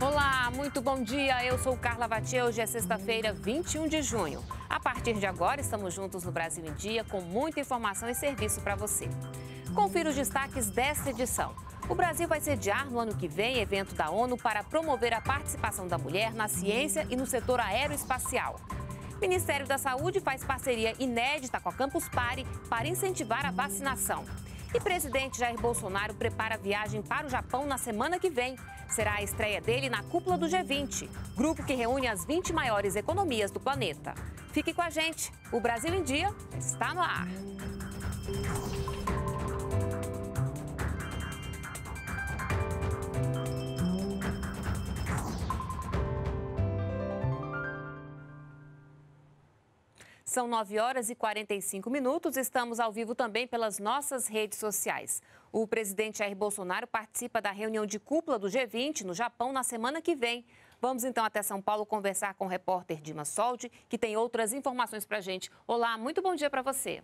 Olá, muito bom dia. Eu sou Carla Vatia. Hoje é sexta-feira, 21 de junho. A partir de agora, estamos juntos no Brasil em Dia com muita informação e serviço para você. Confira os destaques desta edição. O Brasil vai sediar no ano que vem evento da ONU para promover a participação da mulher na ciência e no setor aeroespacial. O Ministério da Saúde faz parceria inédita com a Campus Party para incentivar a vacinação. E presidente Jair Bolsonaro prepara viagem para o Japão na semana que vem. Será a estreia dele na cúpula do G20, grupo que reúne as 20 maiores economias do planeta. Fique com a gente. O Brasil em Dia está no ar. São 9 horas e 45 minutos. Estamos ao vivo também pelas nossas redes sociais. O presidente Jair Bolsonaro participa da reunião de cúpula do G20 no Japão na semana que vem. Vamos então até São Paulo conversar com o repórter Dima Soldi, que tem outras informações para a gente. Olá, muito bom dia para você.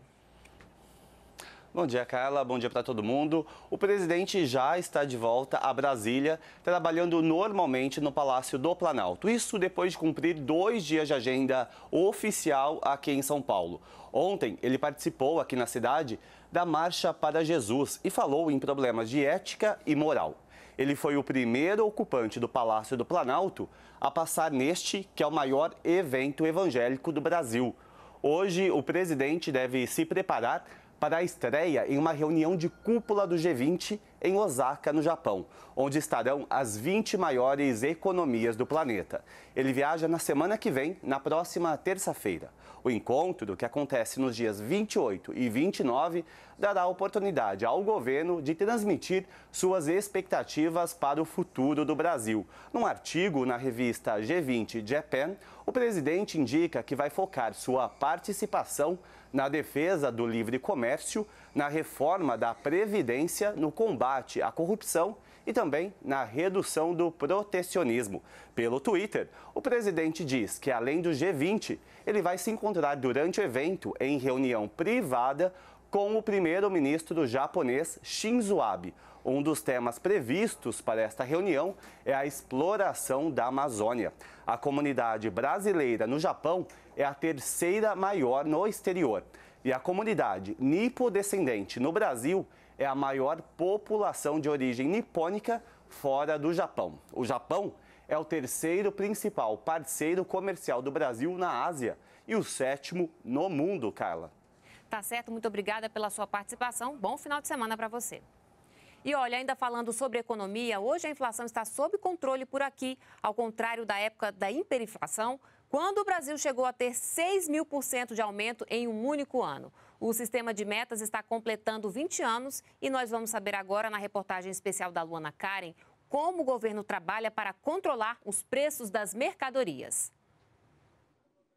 Bom dia, Carla. Bom dia para todo mundo. O presidente já está de volta a Brasília, trabalhando normalmente no Palácio do Planalto. Isso depois de cumprir dois dias de agenda oficial aqui em São Paulo. Ontem, ele participou aqui na cidade da Marcha para Jesus e falou em problemas de ética e moral. Ele foi o primeiro ocupante do Palácio do Planalto a passar neste, que é o maior evento evangélico do Brasil. Hoje, o presidente deve se preparar para a estreia em uma reunião de cúpula do G20 em Osaka, no Japão, onde estarão as 20 maiores economias do planeta. Ele viaja na semana que vem, na próxima terça-feira. O encontro, que acontece nos dias 28 e 29, dará oportunidade ao governo de transmitir suas expectativas para o futuro do Brasil. Num artigo na revista G20 Japan, o presidente indica que vai focar sua participação na defesa do livre comércio, na reforma da Previdência, no combate combate à corrupção e também na redução do protecionismo. Pelo Twitter, o presidente diz que, além do G20, ele vai se encontrar durante o evento em reunião privada com o primeiro-ministro japonês Shinzo Abe. Um dos temas previstos para esta reunião é a exploração da Amazônia. A comunidade brasileira no Japão é a terceira maior no exterior. E a comunidade nipo-descendente no Brasil é a maior população de origem nipônica fora do Japão. O Japão é o terceiro principal parceiro comercial do Brasil na Ásia e o sétimo no mundo, Carla. Tá certo, muito obrigada pela sua participação. Bom final de semana para você. E olha, ainda falando sobre economia, hoje a inflação está sob controle por aqui, ao contrário da época da hiperinflação, quando o Brasil chegou a ter 6 mil por cento de aumento em um único ano. O sistema de metas está completando 20 anos e nós vamos saber agora, na reportagem especial da Luana Karen, como o governo trabalha para controlar os preços das mercadorias.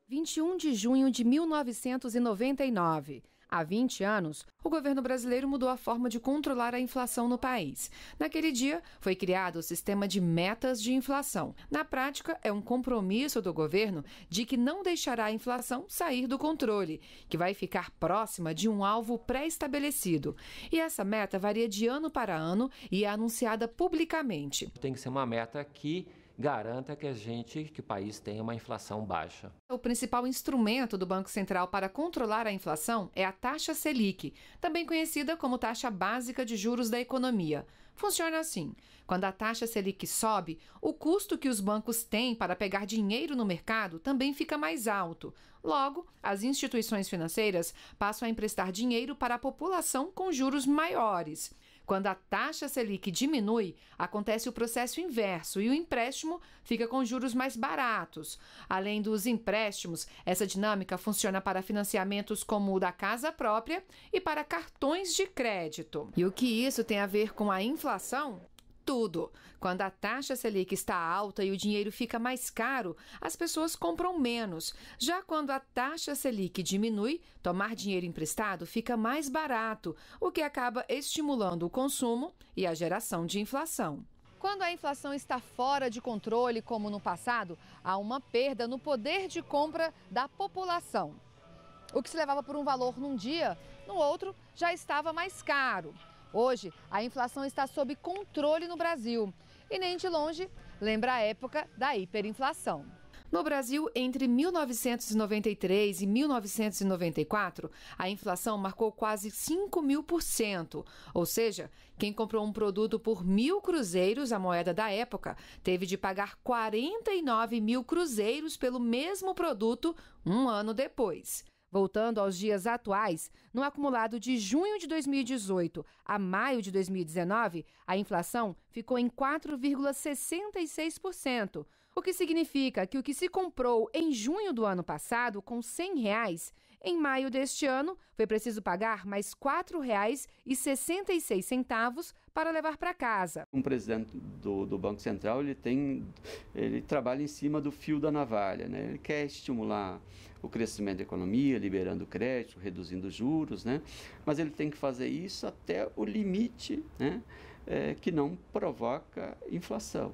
21 de junho de 1999. Há 20 anos, o governo brasileiro mudou a forma de controlar a inflação no país. Naquele dia, foi criado o sistema de metas de inflação. Na prática, é um compromisso do governo de que não deixará a inflação sair do controle, que vai ficar próxima de um alvo pré-estabelecido. E essa meta varia de ano para ano e é anunciada publicamente. Tem que ser uma meta que garanta que a gente, que o país tenha uma inflação baixa. O principal instrumento do Banco Central para controlar a inflação é a taxa Selic, também conhecida como taxa básica de juros da economia. Funciona assim: quando a taxa Selic sobe, o custo que os bancos têm para pegar dinheiro no mercado também fica mais alto. Logo, as instituições financeiras passam a emprestar dinheiro para a população com juros maiores. Quando a taxa Selic diminui, acontece o processo inverso e o empréstimo fica com juros mais baratos. Além dos empréstimos, essa dinâmica funciona para financiamentos como o da casa própria e para cartões de crédito. E o que isso tem a ver com a inflação? tudo. Quando a taxa Selic está alta e o dinheiro fica mais caro, as pessoas compram menos. Já quando a taxa Selic diminui, tomar dinheiro emprestado fica mais barato, o que acaba estimulando o consumo e a geração de inflação. Quando a inflação está fora de controle, como no passado, há uma perda no poder de compra da população. O que se levava por um valor num dia, no outro já estava mais caro. Hoje, a inflação está sob controle no Brasil e nem de longe lembra a época da hiperinflação. No Brasil, entre 1993 e 1994, a inflação marcou quase 5 mil por cento. Ou seja, quem comprou um produto por mil cruzeiros, a moeda da época, teve de pagar 49 mil cruzeiros pelo mesmo produto um ano depois. Voltando aos dias atuais, no acumulado de junho de 2018 a maio de 2019, a inflação ficou em 4,66%, o que significa que o que se comprou em junho do ano passado com R$ 100 reais em maio deste ano, foi preciso pagar mais R$ 4,66 para levar para casa. Um presidente do, do, Banco Central, ele tem ele trabalha em cima do fio da navalha, né? Ele quer estimular o crescimento da economia, liberando crédito, reduzindo juros, né? Mas ele tem que fazer isso até o limite, né? É, que não provoca inflação.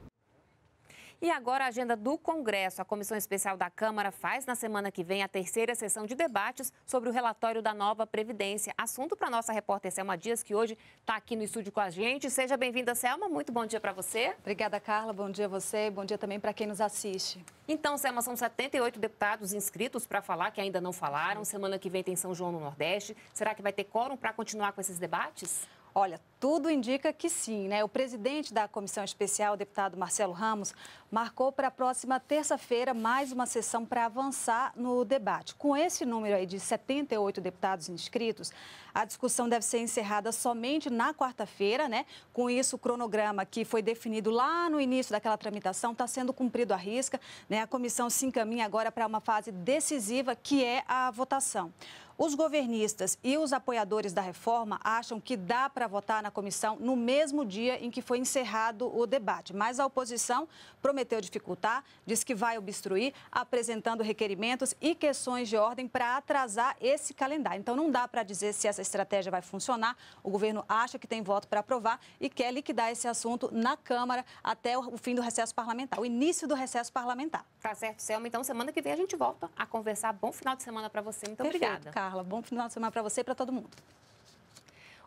E agora a agenda do Congresso. A Comissão Especial da Câmara faz na semana que vem a terceira sessão de debates sobre o relatório da nova Previdência. Assunto para nossa repórter Selma Dias, que hoje está aqui no estúdio com a gente. Seja bem-vinda, Selma. Muito bom dia para você. Obrigada, Carla. Bom dia a você e bom dia também para quem nos assiste. Então, Selma, são 78 deputados inscritos para falar que ainda não falaram. Semana que vem tem São João no Nordeste. Será que vai ter quórum para continuar com esses debates? Olha, tudo indica que sim, né? O presidente da comissão especial, o deputado Marcelo Ramos, marcou para a próxima terça-feira mais uma sessão para avançar no debate. Com esse número aí de 78 deputados inscritos, a discussão deve ser encerrada somente na quarta-feira, né? Com isso, o cronograma que foi definido lá no início daquela tramitação está sendo cumprido à risca, né? A comissão se encaminha agora para uma fase decisiva, que é a votação. Os governistas e os apoiadores da reforma acham que dá para votar na comissão no mesmo dia em que foi encerrado o debate, mas a oposição prometeu dificultar, diz que vai obstruir, apresentando requerimentos e questões de ordem para atrasar esse calendário. Então não dá para dizer se essa estratégia vai funcionar. O governo acha que tem voto para aprovar e quer liquidar esse assunto na Câmara até o fim do recesso parlamentar, o início do recesso parlamentar. Tá certo, Selma. Então semana que vem a gente volta a conversar. Bom final de semana para você. Muito Perfeito, obrigada. Carla. Bom final de semana para você e para todo mundo.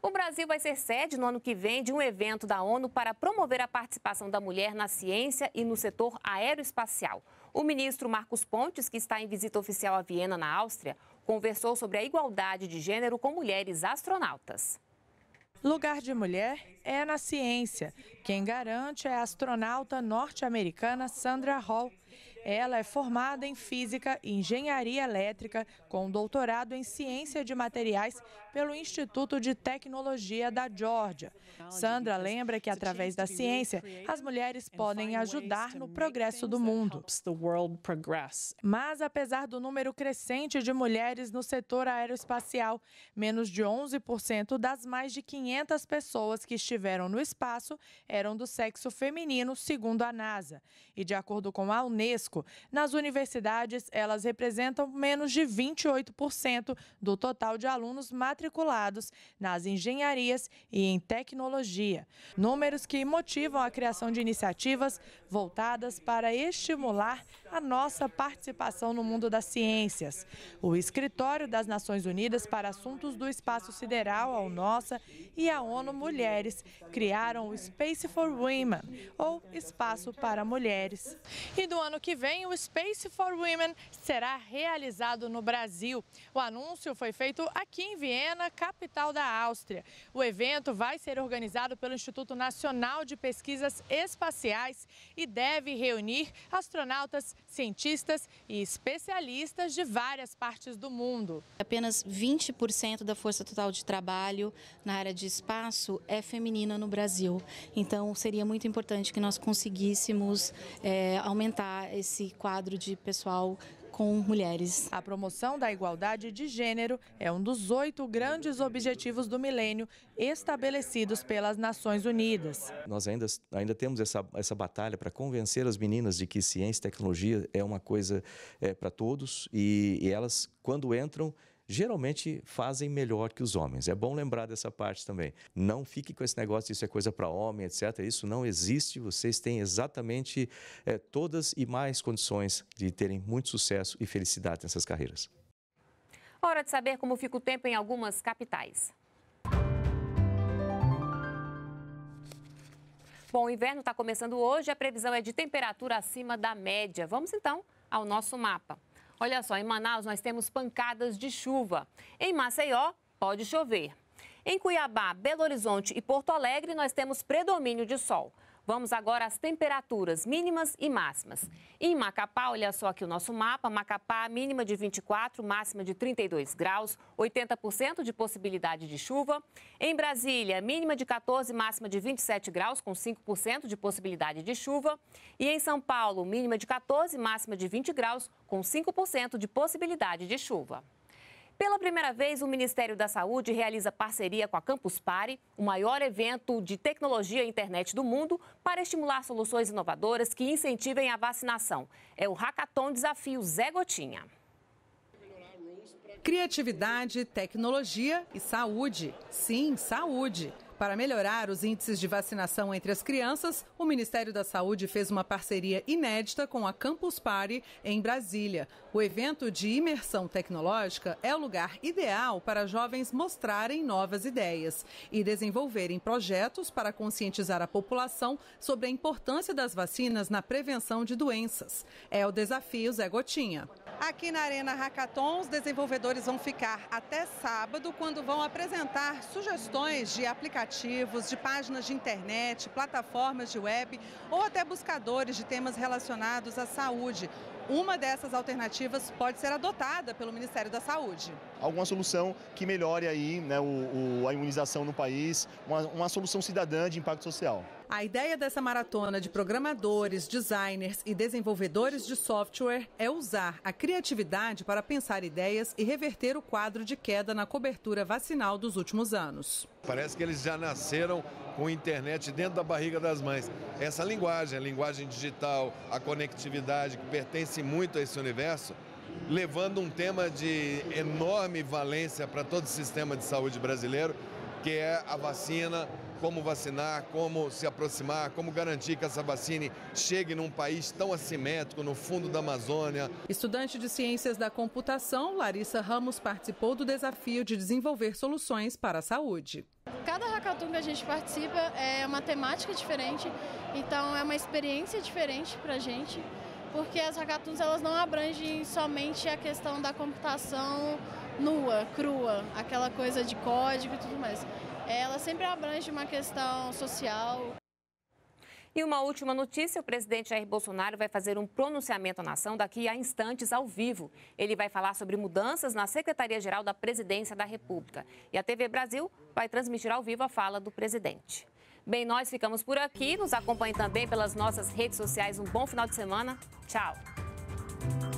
O Brasil vai ser sede no ano que vem de um evento da ONU para promover a participação da mulher na ciência e no setor aeroespacial. O ministro Marcos Pontes, que está em visita oficial a Viena, na Áustria, conversou sobre a igualdade de gênero com mulheres astronautas. Lugar de mulher é na ciência. Quem garante é a astronauta norte-americana Sandra Hall. Ela é formada em Física e Engenharia Elétrica, com doutorado em Ciência de Materiais pelo Instituto de Tecnologia da Geórgia. Então, Sandra lembra que, através da ciência, as mulheres podem ajudar no né? progresso do mundo. Mas, apesar do número crescente de mulheres no setor aeroespacial, menos de 11% das mais de 500 pessoas que estiveram no espaço eram do sexo feminino, segundo a NASA. E, de acordo com a Unesco, nas universidades, elas representam menos de 28% do total de alunos matriculados nas engenharias e em tecnologia. Números que motivam a criação de iniciativas voltadas para estimular a nossa participação no mundo das ciências. O Escritório das Nações Unidas para Assuntos do Espaço Sideral, ao Nossa, e a ONU Mulheres criaram o Space for Women, ou Espaço para Mulheres. E do ano que vem, vem, o Space for Women será realizado no Brasil. O anúncio foi feito aqui em Viena, capital da Áustria. O evento vai ser organizado pelo Instituto Nacional de Pesquisas Espaciais e deve reunir astronautas, cientistas e especialistas de várias partes do mundo. Apenas 20% da força total de trabalho na área de espaço é feminina no Brasil. Então, seria muito importante que nós conseguíssemos é, aumentar esse esse quadro de pessoal com mulheres. A promoção da igualdade de gênero é um dos oito grandes objetivos do milênio estabelecidos pelas Nações Unidas. Nós ainda, ainda temos essa, essa batalha para convencer as meninas de que ciência e tecnologia é uma coisa é, para todos e, e elas, quando entram, geralmente fazem melhor que os homens. É bom lembrar dessa parte também. Não fique com esse negócio de isso é coisa para homem, etc. Isso não existe. Vocês têm exatamente é, todas e mais condições de terem muito sucesso e felicidade nessas carreiras. Hora de saber como fica o tempo em algumas capitais. Bom, o inverno está começando hoje, a previsão é de temperatura acima da média. Vamos então ao nosso mapa. Olha só, em Manaus nós temos pancadas de chuva. Em Maceió, pode chover. Em Cuiabá, Belo Horizonte e Porto Alegre, nós temos predomínio de sol. Vamos agora às temperaturas mínimas e máximas. Em Macapá, olha só aqui o nosso mapa. Macapá, mínima de 24, máxima de 32 graus, 80% de possibilidade de chuva. Em Brasília, mínima de 14, máxima de 27 graus, com 5% de possibilidade de chuva. E em São Paulo, mínima de 14, máxima de 20 graus, com 5% de possibilidade de chuva. Pela primeira vez, o Ministério da Saúde realiza parceria com a Campus Party, o maior evento de tecnologia e internet do mundo, para estimular soluções inovadoras que incentivem a vacinação. É o Hackathon Desafio Zé Gotinha. Criatividade, tecnologia e saúde. Sim, saúde. Para melhorar os índices de vacinação entre as crianças, o Ministério da Saúde fez uma parceria inédita com a Campus Party em Brasília. O evento de imersão tecnológica é o lugar ideal para jovens mostrarem novas ideias e desenvolverem projetos para conscientizar a população sobre a importância das vacinas na prevenção de doenças. É o desafio Zé Gotinha. Aqui na Arena Hackathon, os desenvolvedores vão ficar até sábado, quando vão apresentar sugestões de aplicativos, de páginas de internet, plataformas de web ou até buscadores de temas relacionados à saúde. Uma dessas alternativas pode ser adotada pelo Ministério da Saúde. Alguma solução que melhore aí né, o, o, a imunização no país, uma, uma solução cidadã de impacto social. A ideia dessa maratona de programadores, designers e desenvolvedores de software é usar a criatividade para pensar ideias e reverter o quadro de queda na cobertura vacinal dos últimos anos. Parece que eles já nasceram com internet dentro da barriga das mães. Essa linguagem, a linguagem digital, a conectividade que pertence muito a esse universo, levando um tema de enorme valência para todo o sistema de saúde brasileiro, que é a vacina como vacinar, como se aproximar, como garantir que essa vacina chegue num país tão assimétrico, no fundo da Amazônia. Estudante de Ciências da Computação, Larissa Ramos participou do desafio de desenvolver soluções para a saúde. Cada hackathon que a gente participa é uma temática diferente, então é uma experiência diferente para a gente, porque as hackathons elas não abrangem somente a questão da computação nua, crua, aquela coisa de código e tudo mais ela sempre abrange uma questão social. E uma última notícia: o presidente Jair Bolsonaro vai fazer um pronunciamento à nação daqui a instantes ao vivo. Ele vai falar sobre mudanças na Secretaria-Geral da Presidência da República. E a TV Brasil vai transmitir ao vivo a fala do presidente. Bem, nós ficamos por aqui. Nos acompanhe também pelas nossas redes sociais. Um bom final de semana. Tchau.